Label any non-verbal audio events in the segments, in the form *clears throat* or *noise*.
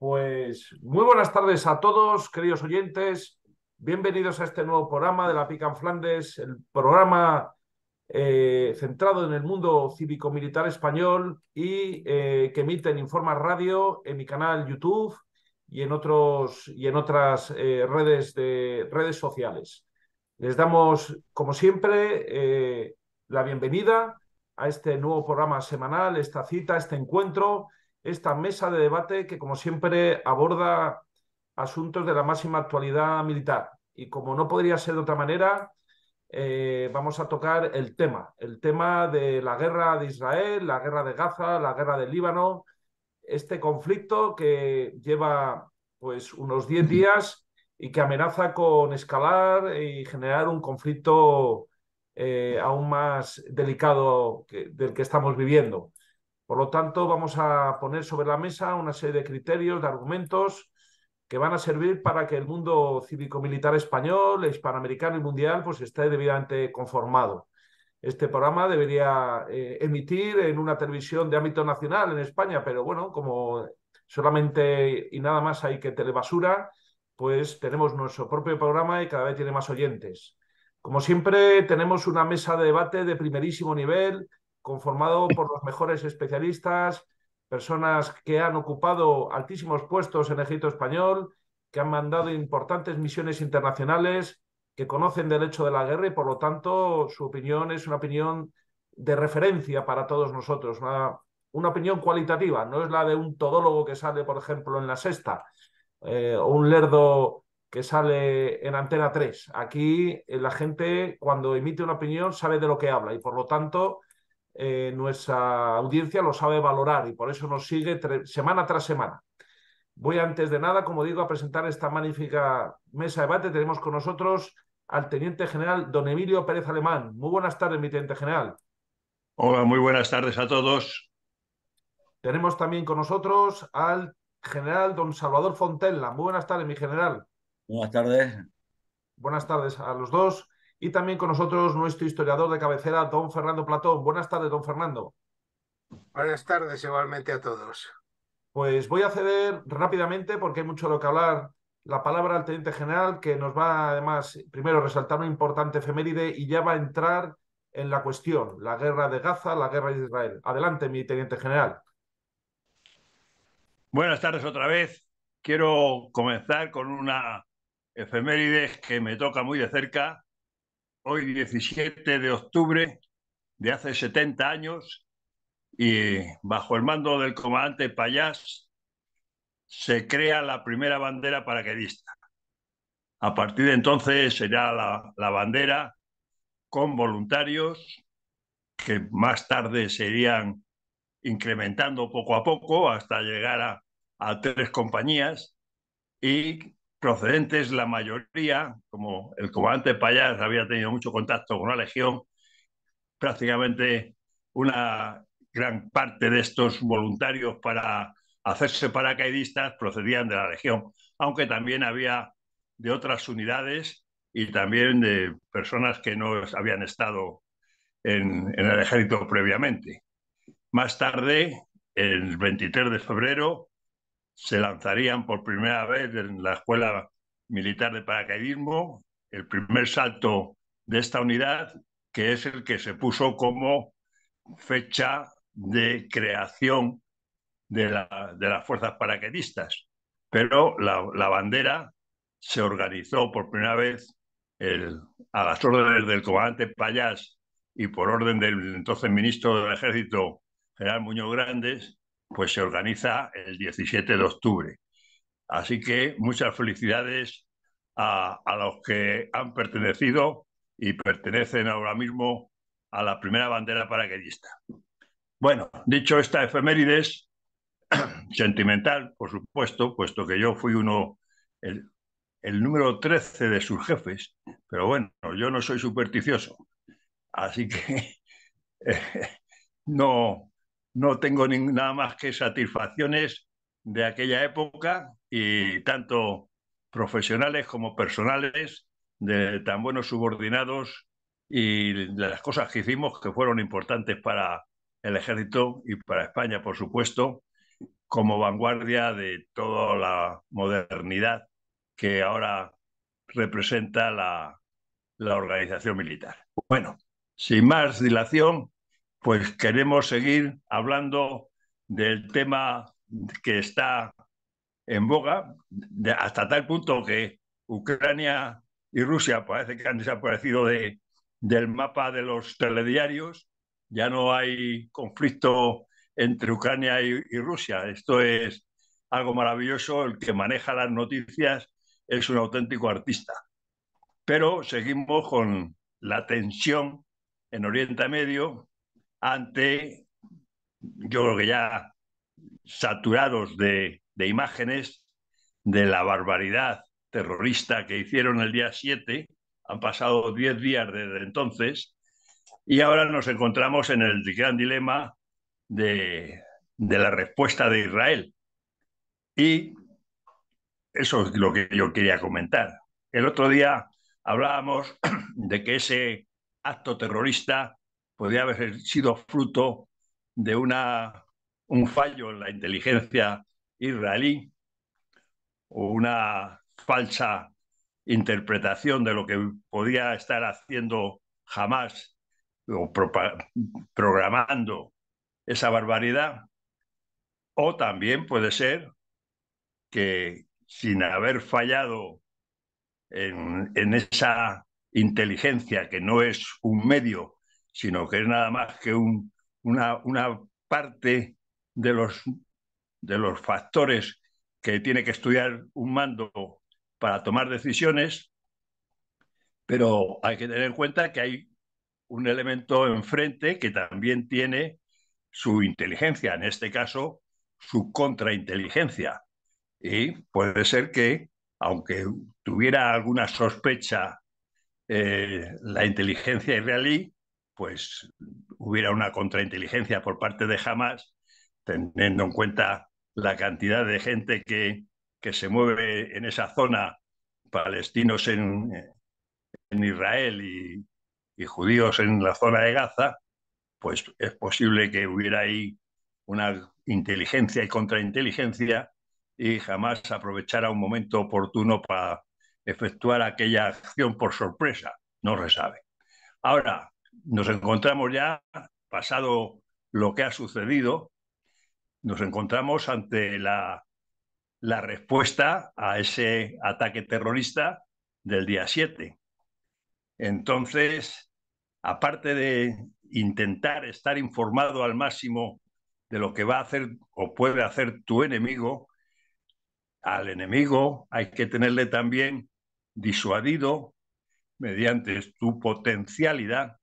Pues muy buenas tardes a todos, queridos oyentes. Bienvenidos a este nuevo programa de la Pica en Flandes, el programa eh, centrado en el mundo cívico-militar español y eh, que emite en Informa Radio, en mi canal YouTube y en, otros, y en otras eh, redes, de, redes sociales. Les damos, como siempre, la bienvenida a este nuevo programa semanal, esta cita, este encuentro esta mesa de debate que, como siempre, aborda asuntos de la máxima actualidad militar. Y como no podría ser de otra manera, eh, vamos a tocar el tema, el tema de la guerra de Israel, la guerra de Gaza, la guerra del Líbano, este conflicto que lleva pues unos 10 días y que amenaza con escalar y generar un conflicto eh, aún más delicado del que estamos viviendo. Por lo tanto, vamos a poner sobre la mesa una serie de criterios, de argumentos que van a servir para que el mundo cívico-militar español, hispanoamericano y mundial pues esté debidamente conformado. Este programa debería eh, emitir en una televisión de ámbito nacional en España, pero bueno, como solamente y nada más hay que telebasura, pues tenemos nuestro propio programa y cada vez tiene más oyentes. Como siempre, tenemos una mesa de debate de primerísimo nivel, conformado por los mejores especialistas, personas que han ocupado altísimos puestos en Egipto español, que han mandado importantes misiones internacionales, que conocen del hecho de la guerra y por lo tanto su opinión es una opinión de referencia para todos nosotros, una, opinión cualitativa, no es la de un todólogo que sale, por ejemplo, en la sexta eh, o un lerdo que sale en Antena 3. Aquí eh, la gente cuando emite una opinión sabe de lo que habla y por lo tanto eh, nuestra audiencia lo sabe valorar y por eso nos sigue semana tras semana. Voy antes de nada, como digo, a presentar esta magnífica mesa de debate. Tenemos con nosotros al Teniente General Don Emilio Pérez Alemán. Muy buenas tardes, mi Teniente General. Hola, muy buenas tardes a todos. Tenemos también con nosotros al General Don Salvador Fontella. Muy buenas tardes, mi general. Buenas tardes. Buenas tardes a los dos. Y también con nosotros nuestro historiador de cabecera, don Fernando Platón. Buenas tardes, don Fernando. Buenas tardes igualmente a todos. Pues voy a ceder rápidamente, porque hay mucho de lo que hablar, la palabra al teniente general, que nos va además, primero, resaltar una importante efeméride y ya va a entrar en la cuestión, la guerra de Gaza, la guerra de Israel. Adelante, mi teniente general. Buenas tardes otra vez. Quiero comenzar con una efeméride que me toca muy de cerca hoy 17 de octubre de hace 70 años y bajo el mando del comandante Payas se crea la primera bandera paraquedista. A partir de entonces será la, bandera con voluntarios que más tarde serían incrementando poco a poco hasta llegar a, a tres compañías y procedentes, la mayoría, como el comandante Payas había tenido mucho contacto con la Legión, prácticamente una gran parte de estos voluntarios para hacerse paracaidistas procedían de la Legión, aunque también había de otras unidades y también de personas que no habían estado en, en el ejército previamente. Más tarde, el 23 de febrero, se lanzarían por primera vez en la Escuela Militar de Paracaidismo, el primer salto de esta unidad, que es el que se puso como fecha de creación de, las fuerzas paracaidistas. Pero la, bandera se organizó por primera vez el, a las órdenes del comandante Payas y por orden del entonces ministro del Ejército, general Muñoz Grandes, pues se organiza el 17 de octubre. Así que muchas felicidades a, los que han pertenecido y pertenecen ahora mismo a la primera bandera paracaidista. Bueno, dicho esta efemérides, *clears throat* sentimental, por supuesto, puesto que yo fui uno, el, número 13 de sus jefes, pero bueno, yo no soy supersticioso, así que *laughs* eh, no, no tengo nada más que satisfacciones de aquella época y tanto profesionales como personales, de tan buenos subordinados y de las cosas que hicimos que fueron importantes para el ejército y para España, por supuesto, como vanguardia de toda la modernidad que ahora representa la, la organización militar. Bueno, sin más dilación, pues queremos seguir hablando del tema que está en boga, hasta tal punto que Ucrania y Rusia parece que han desaparecido de, del mapa de los telediarios. Ya no hay conflicto entre Ucrania y Rusia. Esto es algo maravilloso. El que maneja las noticias es un auténtico artista. Pero seguimos con la tensión en Oriente Medio, ante, yo creo que ya saturados de, imágenes de la barbaridad terrorista que hicieron el día 7, han pasado 10 días desde entonces, y ahora nos encontramos en el gran dilema de, de la respuesta de Israel. Y eso es lo que yo quería comentar. El otro día hablábamos *clears throat* de que ese acto terrorista podría haber sido fruto de una, un fallo en la inteligencia israelí o una falsa interpretación de lo que podía estar haciendo jamás o programando esa barbaridad, o también puede ser que sin haber fallado en esa inteligencia que no es un medio sino que es nada más que una, una parte de los, de los factores que tiene que estudiar un mando para tomar decisiones, pero hay que tener en cuenta que hay un elemento enfrente que también tiene su inteligencia, en este caso su contrainteligencia. Y puede ser que, aunque tuviera alguna sospecha eh, la inteligencia israelí, pues hubiera una contrainteligencia por parte de Hamas, teniendo en cuenta la cantidad de gente que, que se mueve en esa zona, palestinos en, Israel y, judíos en la zona de Gaza, pues es posible que hubiera ahí una inteligencia y contrainteligencia y jamás aprovechara un momento oportuno para efectuar aquella acción por sorpresa. No se sabe. Ahora, nos encontramos ya, pasado lo que ha sucedido, nos encontramos ante la, respuesta a ese ataque terrorista del día 7. Entonces, aparte de intentar estar informado al máximo de lo que va a hacer o puede hacer tu enemigo, al enemigo hay que tenerle también disuadido mediante tu potencialidad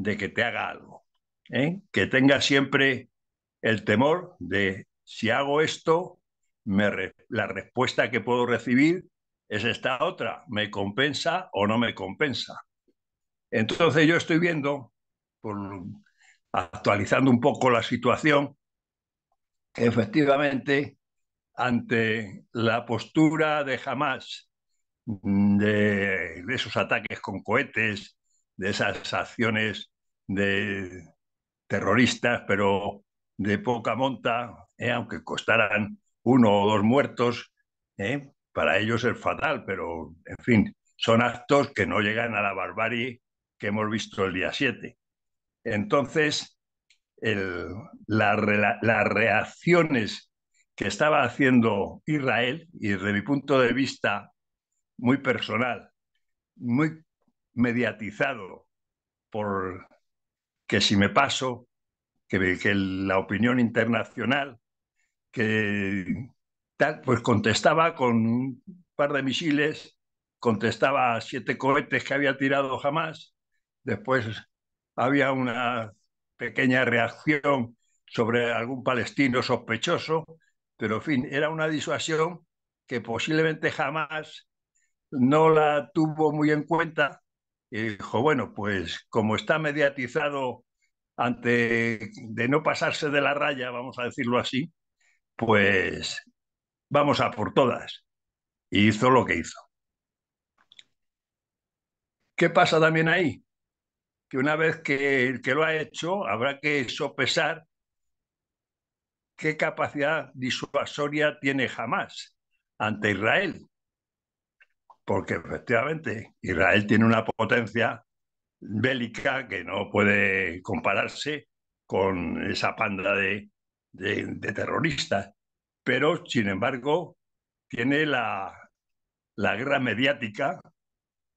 de que te haga algo. ¿eh? Que tenga siempre el temor de si hago esto, la respuesta que puedo recibir es esta otra, me compensa o no me compensa. Entonces yo estoy viendo, actualizando un poco la situación, efectivamente, ante la postura de jamás de esos ataques con cohetes de esas acciones de terroristas, pero de poca monta, ¿eh? aunque costaran uno o dos muertos, ¿eh? para ellos es fatal, pero en fin, son actos que no llegan a la barbarie que hemos visto el día 7. Entonces, las reacciones que estaba haciendo Israel, y desde mi punto de vista muy personal, muy mediatizado por que si me paso, que, la opinión internacional, que tal, pues contestaba con un par de misiles, contestaba a siete cohetes que había tirado jamás, después había una pequeña reacción sobre algún palestino sospechoso, pero en fin, era una disuasión que posiblemente jamás no la tuvo muy en cuenta y dijo, bueno, pues como está mediatizado ante de no pasarse de la raya, vamos a decirlo así, pues vamos a por todas. Y hizo lo que hizo. ¿Qué pasa también ahí? Que una vez que que lo ha hecho, habrá que sopesar qué capacidad disuasoria tiene jamás ante Israel porque efectivamente Israel tiene una potencia bélica que no puede compararse con esa panda de, terroristas, pero sin embargo tiene la, guerra mediática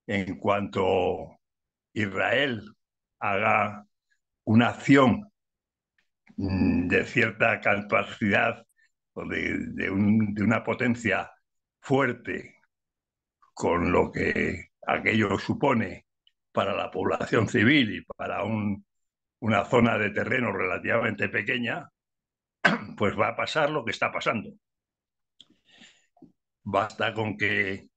en cuanto Israel haga una acción mm, de cierta capacidad o de, una potencia fuerte con lo que aquello supone para la población civil y para una zona de terreno relativamente pequeña, *clears throat* pues va a pasar lo que está pasando. Basta con que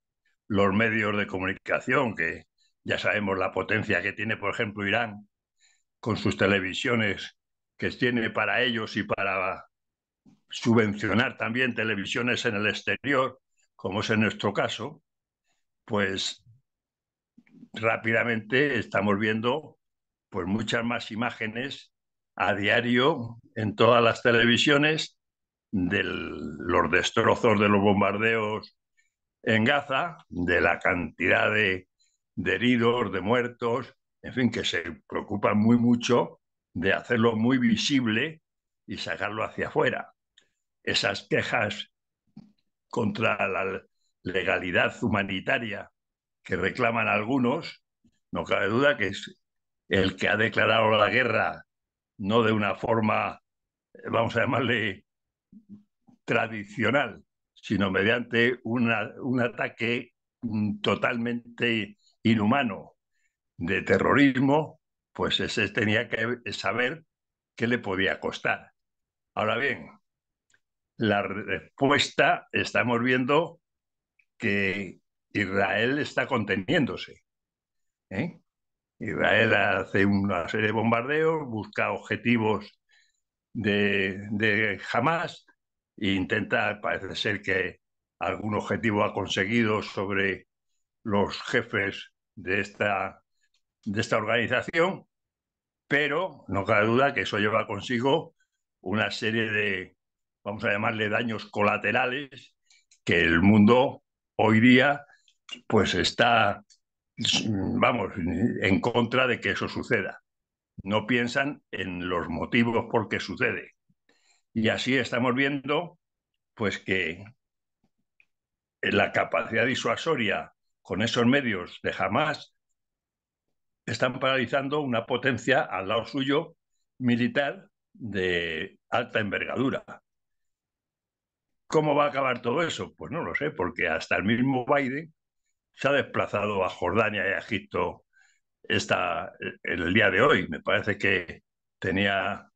los medios de comunicación, que ya sabemos la potencia que tiene, por ejemplo, Irán, con sus televisiones, que tiene para ellos y para subvencionar también televisiones en el exterior, como es en nuestro caso, pues rápidamente estamos viendo pues muchas más imágenes a diario en todas las televisiones de los destrozos de los bombardeos en Gaza, de la cantidad de, de heridos, de muertos, en fin, que se preocupan muy mucho de hacerlo muy visible y sacarlo hacia afuera. Esas quejas contra la, legalidad humanitaria que reclaman algunos, no cabe duda que es el que ha declarado la guerra, no de una forma, vamos a llamarle, tradicional, sino mediante un ataque totalmente inhumano de terrorismo, pues ese tenía que saber qué le podía costar. Ahora bien, la respuesta estamos viendo que Israel está conteniéndose. ¿eh? Israel hace una serie de bombardeos, busca objetivos de, jamás Hamas e intenta, parece ser que algún objetivo ha conseguido sobre los jefes de esta, de esta organización, pero no cabe duda que eso lleva consigo una serie de, vamos a llamarle, daños colaterales que el mundo hoy día pues está, vamos, en contra de que eso suceda. No piensan en los motivos por qué sucede. Y así estamos viendo pues que la capacidad disuasoria con esos medios de jamás están paralizando una potencia al lado suyo militar de alta envergadura. ¿Cómo va a acabar todo eso? Pues no lo sé, porque hasta el mismo Biden se ha desplazado a Jordania y a Egipto en el día de hoy. Me parece que tenía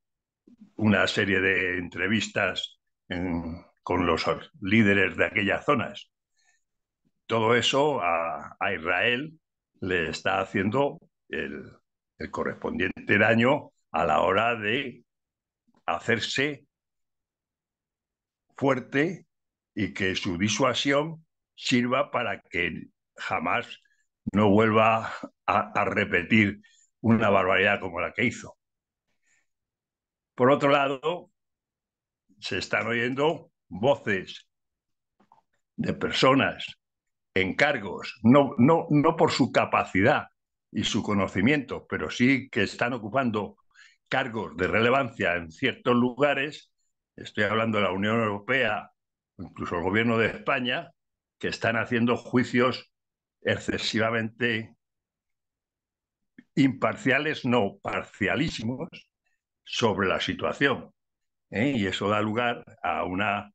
una serie de entrevistas con los líderes de aquellas zonas. Todo eso a, Israel le está haciendo el correspondiente daño a la hora de hacerse fuerte y que su disuasión sirva para que jamás no vuelva a, repetir una barbaridad como la que hizo. Por otro lado, se están oyendo voces de personas en cargos, no, no por su capacidad y su conocimiento, pero sí que están ocupando cargos de relevancia en ciertos lugares estoy hablando de la Unión Europea, incluso el gobierno de España, que están haciendo juicios excesivamente imparciales, no parcialísimos, sobre la situación. ¿eh? Y eso da lugar a una,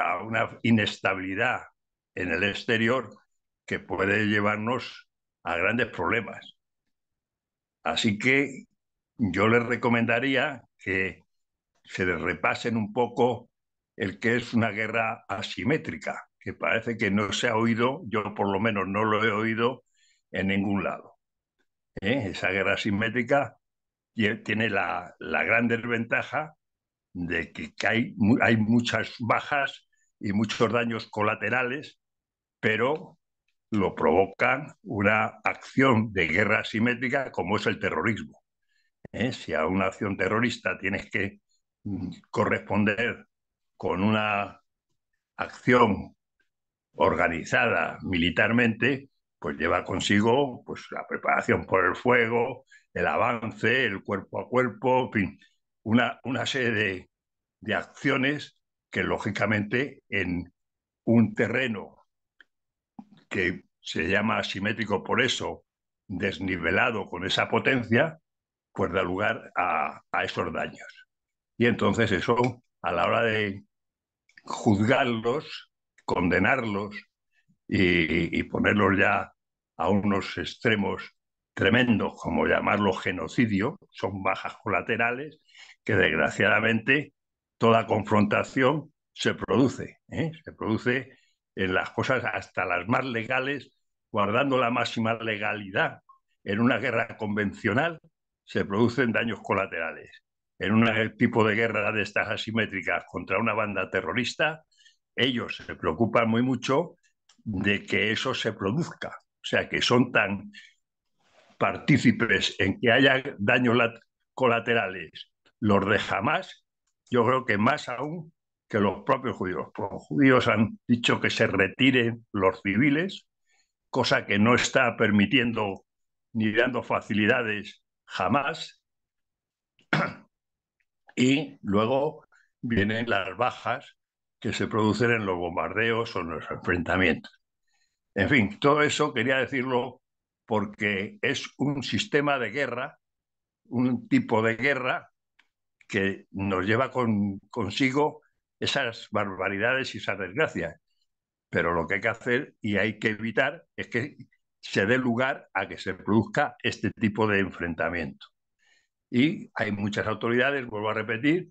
a una inestabilidad en el exterior que puede llevarnos a grandes problemas. Así que yo les recomendaría que se repasen un poco el que es una guerra asimétrica, que parece que no se ha oído, yo por lo menos no lo he oído en ningún lado. ¿eh? Esa guerra asimétrica tiene la, gran desventaja de que, hay, hay muchas bajas y muchos daños colaterales, pero lo provoca una acción de guerra asimétrica como es el terrorismo. ¿eh? Si a una acción terrorista tienes que corresponder con una acción organizada militarmente, pues lleva consigo pues, la preparación por el fuego, el avance, el cuerpo a cuerpo, una, una serie de, acciones que lógicamente en un terreno que se llama asimétrico por eso, desnivelado con esa potencia, pues da lugar a esos daños. Y entonces eso, a la hora de juzgarlos, condenarlos y, ponerlos ya a unos extremos tremendos, como llamarlo genocidio, son bajas colaterales que desgraciadamente toda confrontación se produce, ¿eh? se produce en las cosas hasta las más legales, guardando la máxima legalidad. En una guerra convencional se producen daños colaterales en un tipo de guerra de estas asimétricas contra una banda terrorista, ellos se preocupan muy mucho de que eso se produzca. O sea, que son tan partícipes en que haya daños colaterales los de jamás, yo creo que más aún que los propios judíos. Los judíos han dicho que se retiren los civiles, cosa que no está permitiendo ni dando facilidades jamás. Y luego vienen las bajas que se producen en los bombardeos o en los enfrentamientos. En fin, todo eso quería decirlo porque es un sistema de guerra, un tipo de guerra que nos lleva consigo esas barbaridades y esas desgracias. Pero lo que hay que hacer y hay que evitar es que se dé lugar a que se produzca este tipo de enfrentamiento. Y hay muchas autoridades, vuelvo a repetir,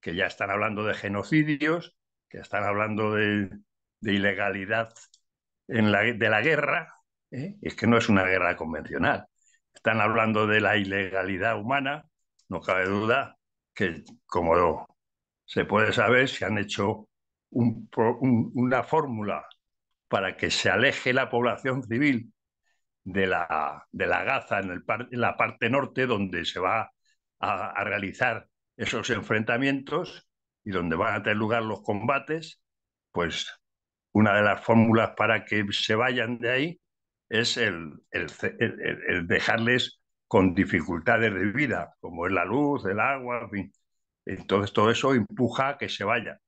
que ya están hablando de genocidios, que están hablando de, ilegalidad en de la guerra. ¿eh? Es que no es una guerra convencional. Están hablando de la ilegalidad humana. No cabe duda que, como se puede saber, se han hecho una fórmula para que se aleje la población civil de la, de la Gaza en, en la parte norte donde se va a, realizar esos enfrentamientos y donde van a tener lugar los combates, pues una de las fórmulas para que se vayan de ahí es el, el, dejarles con dificultades de vida, como es la luz, el agua, en fin. Entonces todo eso empuja a que se vayan.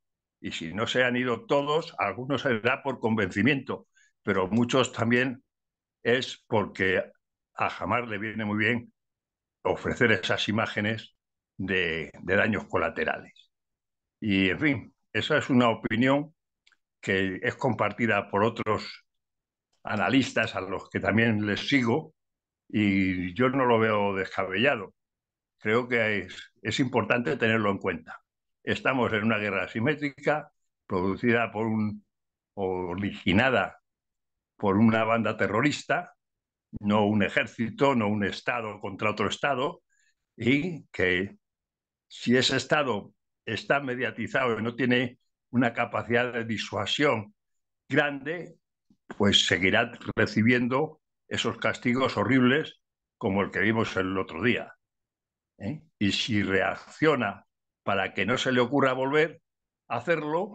Y si no se han ido todos, algunos se da por convencimiento, pero muchos también es porque a Jamar le viene muy bien ofrecer esas imágenes de, daños colaterales. Y, en fin, esa es una opinión que es compartida por otros analistas a los que también les sigo y yo no lo veo descabellado. Creo que es, es importante tenerlo en cuenta. Estamos en una guerra asimétrica producida por un, originada por una banda terrorista no un ejército, no un Estado contra otro Estado, y que si ese Estado está mediatizado y no tiene una capacidad de disuasión grande, pues seguirá recibiendo esos castigos horribles como el que vimos el otro día. ¿eh? Y si reacciona para que no se le ocurra volver a hacerlo,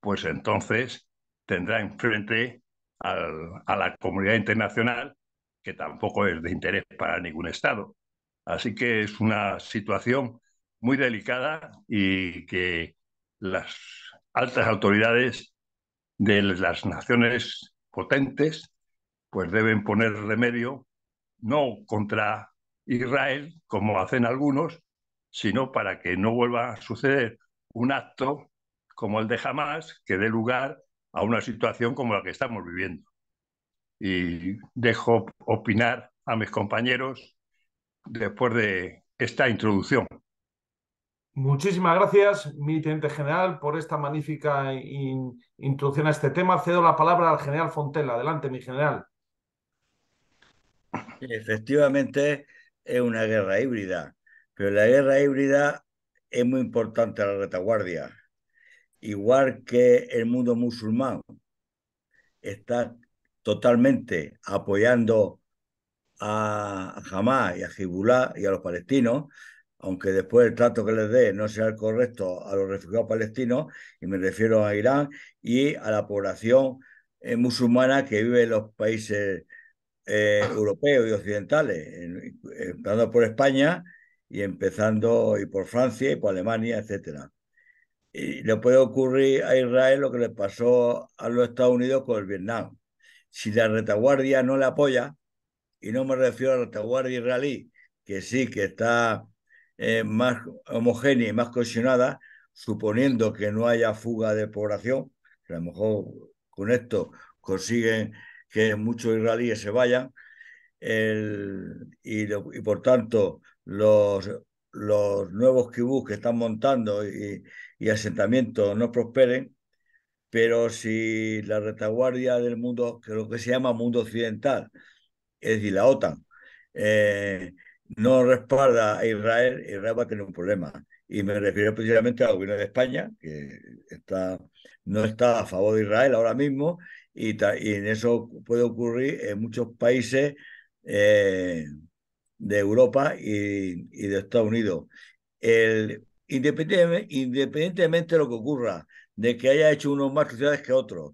pues entonces tendrá enfrente a la comunidad internacional que tampoco es de interés para ningún Estado. Así que es una situación muy delicada y que las altas autoridades de las naciones potentes pues deben poner remedio no contra Israel, como hacen algunos, sino para que no vuelva a suceder un acto como el de Hamas que dé lugar a una situación como la que estamos viviendo y dejo opinar a mis compañeros después de esta introducción. Muchísimas gracias, mi teniente general, por esta magnífica introducción a este tema. Cedo la palabra al general Fontela. Adelante, mi general. Efectivamente, es una guerra híbrida, pero la guerra híbrida es muy importante a la retaguardia, igual que el mundo musulmán está totalmente apoyando a Hamas y a Jibulá y a los palestinos, aunque después el trato que les dé no sea el correcto a los refugiados palestinos, y me refiero a Irán y a la población eh, musulmana que vive en los países eh, europeos y occidentales, empezando por España y empezando por Francia y por Alemania, etcétera. Y le puede ocurrir a Israel lo que le pasó a los Estados Unidos con el Vietnam si la retaguardia no la apoya, y no me refiero a la retaguardia israelí, que sí que está eh, más homogénea y más cohesionada, suponiendo que no haya fuga de población, a lo mejor con esto consiguen que muchos israelíes se vayan, y, por tanto los, los nuevos kibús que están montando y, y asentamientos no prosperen, pero si la retaguardia del mundo, creo que se llama mundo occidental, es decir, la OTAN, eh, no respalda a Israel, Israel va a tener un problema. Y me refiero precisamente al gobierno de España, que está, no está a favor de Israel ahora mismo, y, en eso puede ocurrir en muchos países eh, de Europa y, de Estados Unidos. El, independientemente, independientemente de lo que ocurra, de que haya hecho uno más ciudades que otros.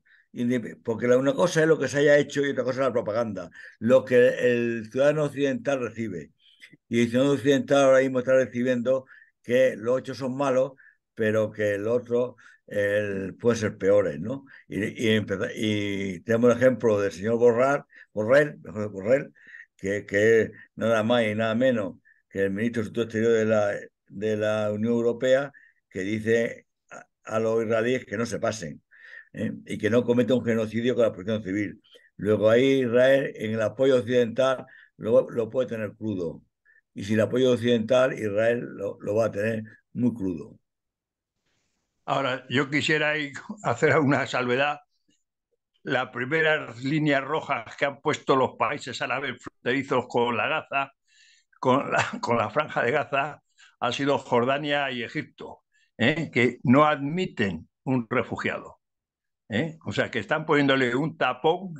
Porque una cosa es lo que se haya hecho y otra cosa es la propaganda, lo que el ciudadano occidental recibe. Y el ciudadano occidental ahora mismo está recibiendo que los hechos son malos, pero que el otro el, puede ser peores, ¿no? Y, y, tenemos el ejemplo del señor Borrar, Borrell, que, que nada más y nada menos que el ministro de Exterior de la, de la Unión Europea, que dice a los israelíes que no se pasen ¿eh? y que no cometen un genocidio con la protección civil. Luego ahí Israel en el apoyo occidental lo, lo puede tener crudo. Y sin el apoyo occidental, Israel lo, va a tener muy crudo. Ahora, yo quisiera hacer una salvedad. Las primeras líneas rojas que han puesto los países árabes fronterizos con la Gaza, con la, con la franja de Gaza, han sido Jordania y Egipto. ¿eh? que no admiten un refugiado. ¿eh? O sea, que están poniéndole un tapón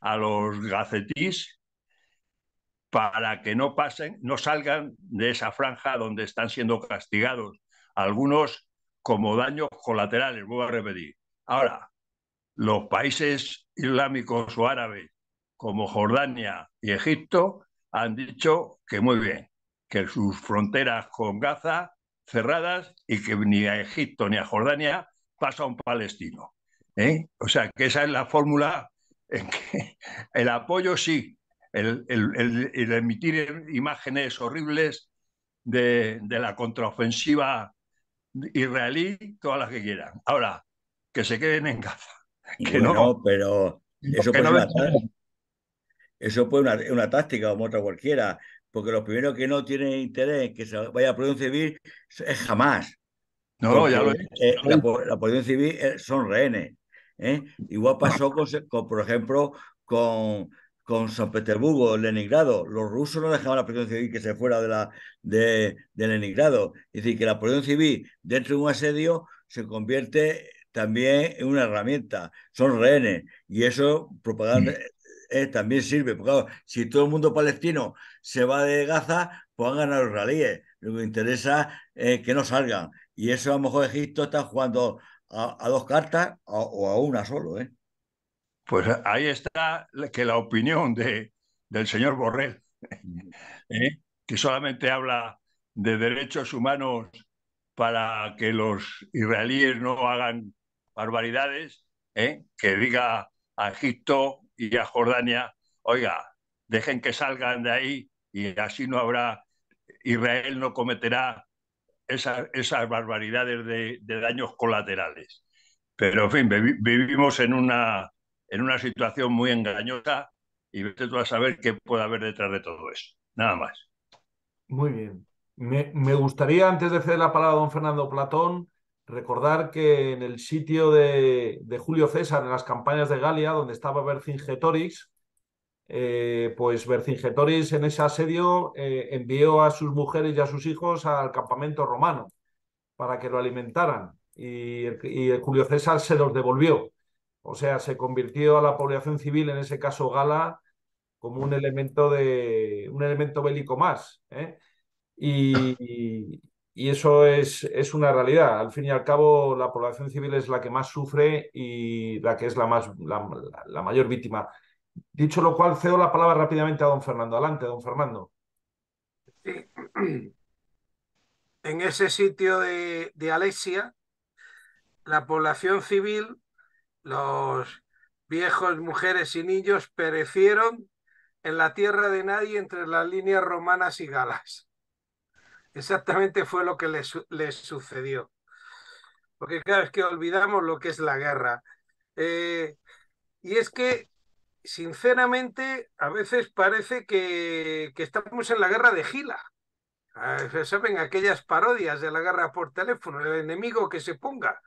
a los gacetís para que no pasen, no salgan de esa franja donde están siendo castigados, algunos como daños colaterales, Voy a repetir. Ahora, los países islámicos o árabes como Jordania y Egipto han dicho que muy bien, que sus fronteras con Gaza cerradas y que ni a Egipto ni a Jordania pasa un palestino. ¿eh? O sea, que esa es la fórmula en que *laughs* el apoyo sí, el, emitir imágenes horribles de, la contraofensiva israelí, todas las que quieran. Ahora, que se queden en Gaza. no, pero eso puede, ser una, eso puede, una, una táctica como otra cualquiera porque los primeros que no tienen interés en que se vaya a protección civil es jamás. No, eh, ya lo he la, Policía civil eh, son rehenes. ¿eh? Igual pasó *laughs* con, por ejemplo, con, con San Petersburgo, Leningrado. Los rusos no dejaban a la protección civil que se fuera de, la, de, Leningrado. Es decir, que la Policía civil dentro de un asedio se convierte también en una herramienta, son rehenes, y eso propaganda, mm. Eh, también sirve, porque si todo el mundo palestino se va de Gaza, pues van a ganar los israelíes, Lo que interesa es que no salgan. Y eso a lo mejor Egipto está jugando a, dos cartas o a una solo. ¿eh? Pues ahí está que la opinión de, del señor Borrell, *laughs* ¿eh? que solamente habla de derechos humanos para que los israelíes no hagan barbaridades, ¿eh? que diga a Egipto y a Jordania, oiga, dejen que salgan de ahí y así no habrá, Israel no cometerá esas, esas barbaridades de, daños colaterales. Pero, en fin, vivimos en una, en una situación muy engañosa y usted tú a saber qué puede haber detrás de todo eso. Nada más. Muy bien. Me, me gustaría, antes de ceder la palabra a don Fernando Platón, Recordar que en el sitio de, Julio César, en las campañas de Galia, donde estaba Vercingetorix, eh, pues Vercingetorix en ese asedio eh, envió a sus mujeres y a sus hijos al campamento romano para que lo alimentaran y, Julio César se los devolvió. O sea, se convirtió a la población civil, en ese caso Gala, como un elemento, de, un elemento bélico más. ¿eh? Y, y eso es, una realidad. Al fin y al cabo, la población civil es la que más sufre y la que es la, más, la, mayor víctima. Dicho lo cual, cedo la palabra rápidamente a don Fernando. Adelante, don Fernando. *clears throat* En ese sitio de, de la población civil, los viejos, mujeres y niños perecieron en la tierra de nadie entre las líneas romanas y galas. Exactamente fue lo que les, sucedió. Porque claro, es que olvidamos lo que es la guerra. Eh, y es que, sinceramente, a veces parece que, estamos en la guerra de Gila. ¿Saben? Aquellas parodias de la guerra por teléfono, el enemigo que se ponga,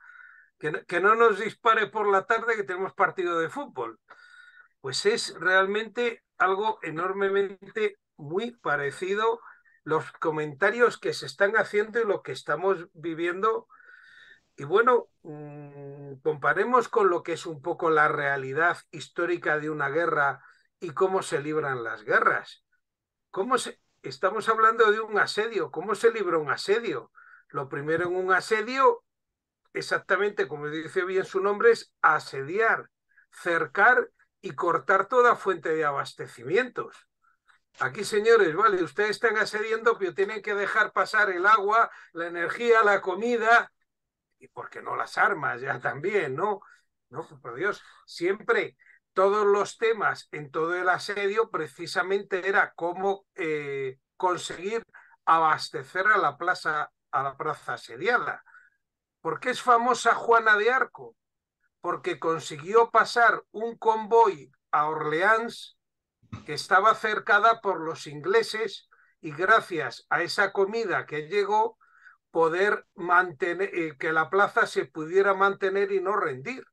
que que no nos dispare por la tarde que tenemos partido de fútbol. Pues es realmente algo enormemente muy parecido los comentarios que se están haciendo y lo que estamos viviendo. Y bueno, mm, comparemos con lo que es un poco la realidad histórica de una guerra y cómo se libran las guerras. ¿Cómo estamos hablando de un asedio. ¿Cómo se libra un asedio? Lo primero en un asedio, exactamente como dice bien su nombre, es asediar, cercar y cortar toda fuente de abastecimientos. Aquí, señores, vale, ustedes están asediendo pero tienen que dejar pasar el agua, la energía, la comida, y por qué no las armas ya también, ¿no? No, por Dios, siempre todos los temas en todo el asedio precisamente era cómo eh, conseguir abastecer a la plaza a la plaza asediada. ¿Por qué es famosa Juana de Arco? Porque consiguió pasar un convoy a Orleans que estaba cercada por los ingleses y gracias a esa comida que llegó, poder mantener, eh, que la plaza se pudiera mantener y no rendir.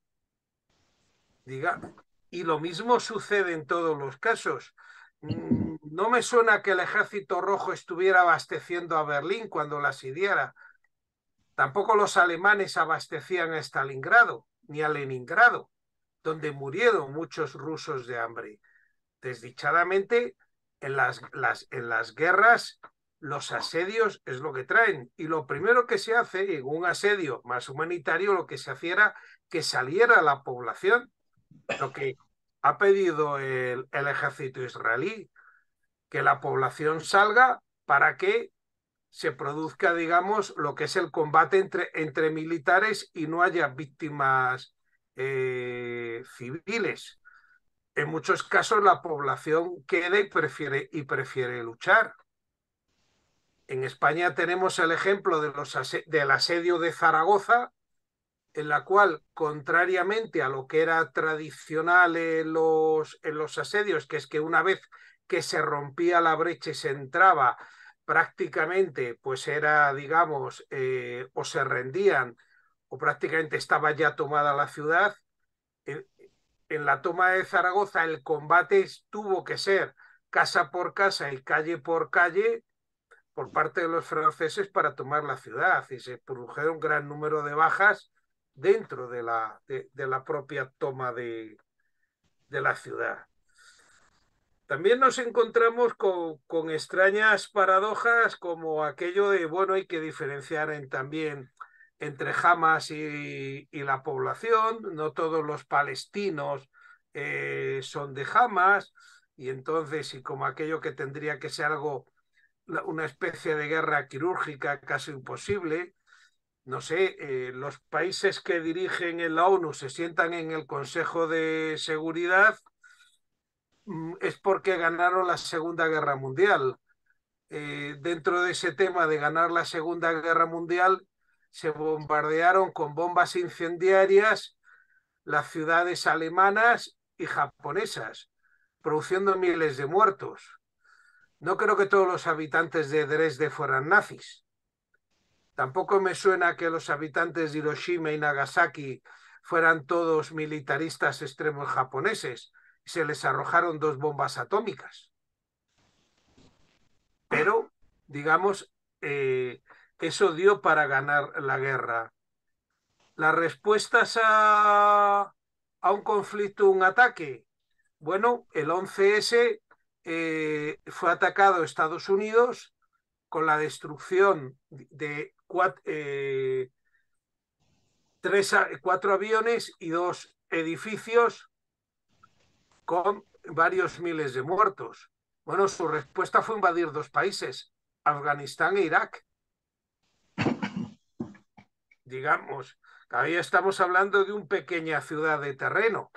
Diga, y lo mismo sucede en todos los casos. Mm, no me suena que el ejército rojo estuviera abasteciendo a Berlín cuando la sidiera. Tampoco los alemanes abastecían a Stalingrado ni a Leningrado, donde murieron muchos rusos de hambre desdichadamente en las, las, en las guerras los asedios es lo que traen. Y lo primero que se hace en un asedio más humanitario, lo que se hacía era que saliera la población, lo que ha pedido el, ejército israelí, que la población salga para que se produzca, digamos, lo que es el combate entre, entre militares y no haya víctimas eh, civiles en muchos casos la población queda y prefiere, y prefiere luchar. En España tenemos el ejemplo de los del asedio de Zaragoza, en la cual, contrariamente a lo que era tradicional en los, en los asedios, que es que una vez que se rompía la brecha y se entraba, prácticamente pues era, digamos, eh, o se rendían o prácticamente estaba ya tomada la ciudad, eh, en la toma de Zaragoza el combate tuvo que ser casa por casa y calle por calle por parte de los franceses para tomar la ciudad y se produjeron un gran número de bajas dentro de la, la propia toma de, la ciudad. También nos encontramos con, con extrañas paradojas como aquello de, bueno, hay que diferenciar en, también entre Hamas y, la población, no todos los palestinos eh, son de Hamas, y entonces, y como aquello que tendría que ser algo, una especie de guerra quirúrgica casi imposible, no sé, eh, los países que dirigen en la ONU se sientan en el Consejo de Seguridad, mm, es porque ganaron la Segunda Guerra Mundial. Eh, dentro de ese tema de ganar la Segunda Guerra Mundial, se bombardearon con bombas incendiarias las ciudades alemanas y japonesas, produciendo miles de muertos. No creo que todos los habitantes de Dresde fueran nazis. Tampoco me suena que los habitantes de Hiroshima y Nagasaki fueran todos militaristas extremos japoneses y se les arrojaron dos bombas atómicas. Pero, digamos, eh, eso dio para ganar la guerra. Las respuestas a, un conflicto, un ataque. Bueno, el 11S eh, fue atacado Estados Unidos con la destrucción de eh, tres, cuatro aviones y dos edificios con varios miles de muertos. Bueno, su respuesta fue invadir dos países, Afganistán e Irak digamos, ahí estamos hablando de una pequeña ciudad de terreno,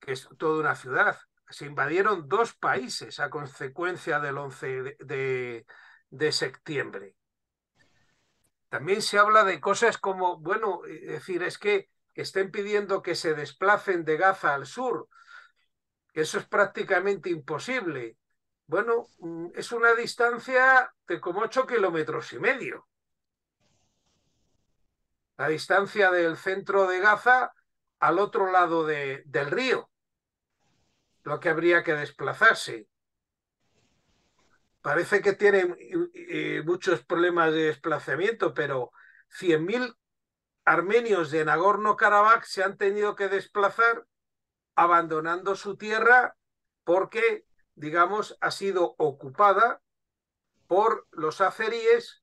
que es toda una ciudad. Se invadieron dos países a consecuencia del 11 de, de, septiembre. También se habla de cosas como, bueno, decir, es que estén pidiendo que se desplacen de Gaza al sur, eso es prácticamente imposible. Bueno, mm, es una distancia de como ocho kilómetros y medio la distancia del centro de Gaza al otro lado del río, lo que habría que desplazarse. Parece que tiene eh, eh, muchos problemas de desplazamiento, pero 100.000 armenios de Nagorno-Karabaj se han tenido que desplazar abandonando su tierra porque, digamos, ha sido ocupada por los azeríes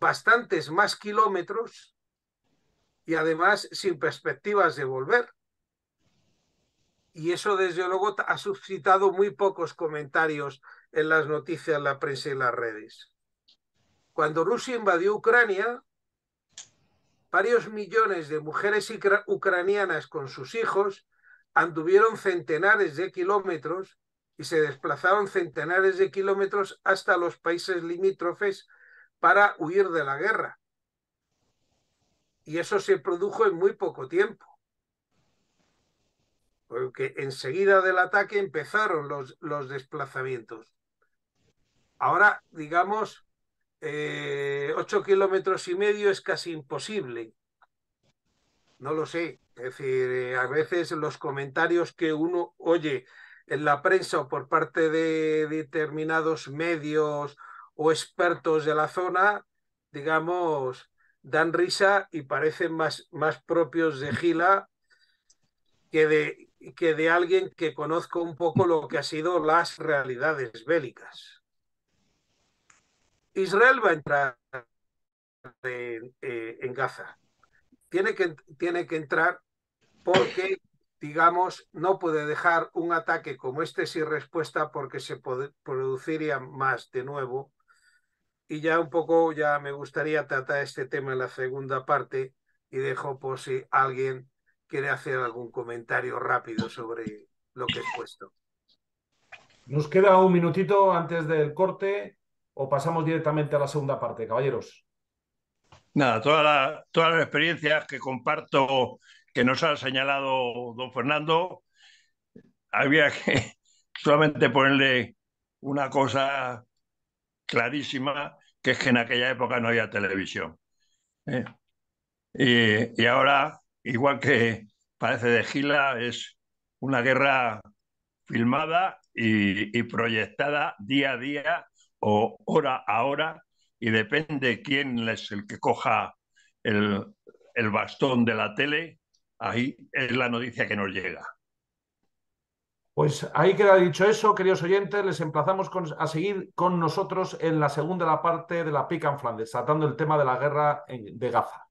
bastantes más kilómetros y además sin perspectivas de volver. Y eso, desde luego, ha suscitado muy pocos comentarios en las noticias, la prensa y las redes. Cuando Rusia invadió Ucrania, varios millones de mujeres ucranianas con sus hijos anduvieron centenares de kilómetros y se desplazaron centenares de kilómetros hasta los países limítrofes para huir de la guerra. Y eso se produjo en muy poco tiempo. Porque enseguida del ataque empezaron los, los desplazamientos. Ahora, digamos, eh, ocho kilómetros y medio es casi imposible. No lo sé. Es decir, eh, a veces los comentarios que uno oye en la prensa o por parte de determinados medios o expertos de la zona, digamos, dan risa y parecen más, más propios de Gila que de, que de alguien que conozca un poco lo que ha sido las realidades bélicas. Israel va a entrar eh, en, Gaza. Tiene que, tiene que entrar porque, digamos, no puede dejar un ataque como este sin respuesta porque se produciría más de nuevo y ya un poco ya me gustaría tratar este tema en la segunda parte y dejo por si alguien quiere hacer algún comentario rápido sobre lo que he puesto. Nos queda un minutito antes del corte o pasamos directamente a la segunda parte, caballeros. Nada, todas las experiencias que comparto que nos ha señalado don Fernando, había que *laughs* solamente ponerle una cosa clarísima, que es que en aquella época no había televisión. ¿eh? Y, ahora, igual que parece de Gila, es una guerra filmada y, proyectada día a día o hora a hora, y depende quién es el que coja el bastón de la tele, ahí es la noticia que nos llega. Pues ahí queda dicho eso, queridos oyentes, les emplazamos a seguir con nosotros en la segunda parte de la Pica en Flandes, tratando el tema de la guerra de Gaza.